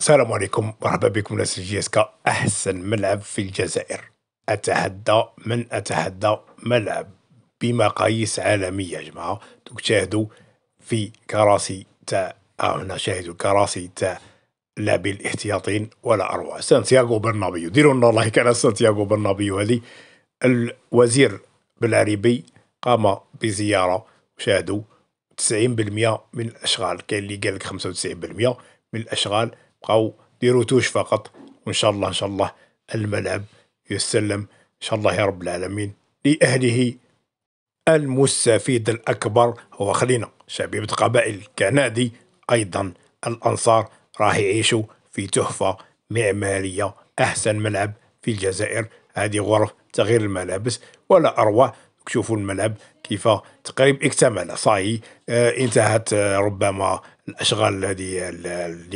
السلام عليكم مرحبا بكم ناس جي اس كا احسن ملعب في الجزائر اتحدى من اتحدى ملعب بمقاييس عالميه يا جماعه دوك تشاهدوا في كراسي تاع آه، هنا شاهدوا الكراسي تاع لاعبي الاحتياطين ولا اروع سانتياغو برنابيو ديروا لنا لايك على سانتياغو برنابيو هذه الوزير بالعربي قام بزياره شاهدوا 90% من الاشغال كاين اللي قال لك 95% من الاشغال بقاو ديروا توش فقط وان شاء الله ان شاء الله الملعب يسلم ان شاء الله يا رب العالمين لاهله المستفيد الاكبر هو خلينا شبيبه قبائل كنادي ايضا الانصار راح يعيشوا في تحفه معماريه احسن ملعب في الجزائر هذه غرف تغيير الملابس ولا اروع شوفوا الملعب كيف تقريبا اكتمل صاي آه، انتهت آه، ربما الاشغال هذه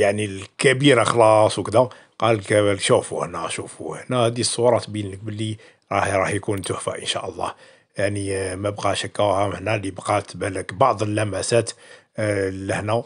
يعني الكبيره خلاص وكذا قال آه، شوفوا هنا شوفوا هنا هذه الصوره تبين لك باللي راه راه يكون تحفه ان شاء الله يعني ما بقاش هكا هنا اللي بقات بالك بعض اللمسات لهنا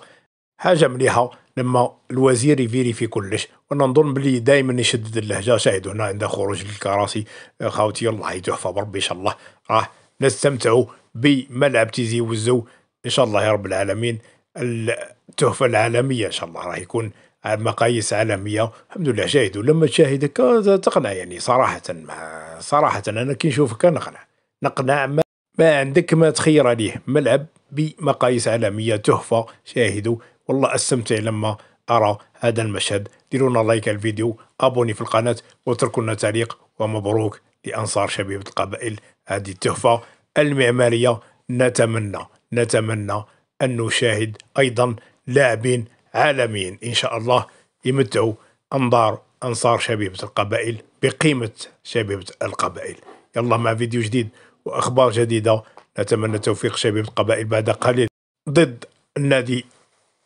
حاجه مليحه لما الوزير يفيري في كلش وانا نظن بلي دائما يشدد اللهجه شاهدوا هنا عند خروج الكراسي خاوتي الله يتوفى بربي ان شاء الله راه نستمتعوا بملعب تيزي والزو ان شاء الله يا رب العالمين التحفه العالميه ان شاء الله راه يكون مقاييس عالميه الحمد لله شاهدوا لما تشاهدك تقنع يعني صراحه ما صراحه انا كي نشوفك نقنع نقنع ما, ما عندك ما تخير عليه ملعب بمقاييس عالميه تحفه شاهدوا والله استمتع لما ارى هذا المشهد ديروا لايك على الفيديو ابوني في القناه واتركوا لنا تعليق ومبروك لانصار شبيبه القبائل هذه التحفه المعماريه نتمنى نتمنى ان نشاهد ايضا لاعبين عالميين ان شاء الله يمتعوا انظار انصار شبيبه القبائل بقيمه شبيبه القبائل يلا مع فيديو جديد واخبار جديده نتمنى توفيق شبيبه القبائل بعد قليل ضد النادي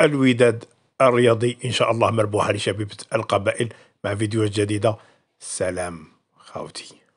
الوداد الرياضي إن شاء الله مربوحة لشبيبة القبائل مع فيديوهات جديدة سلام خاوتي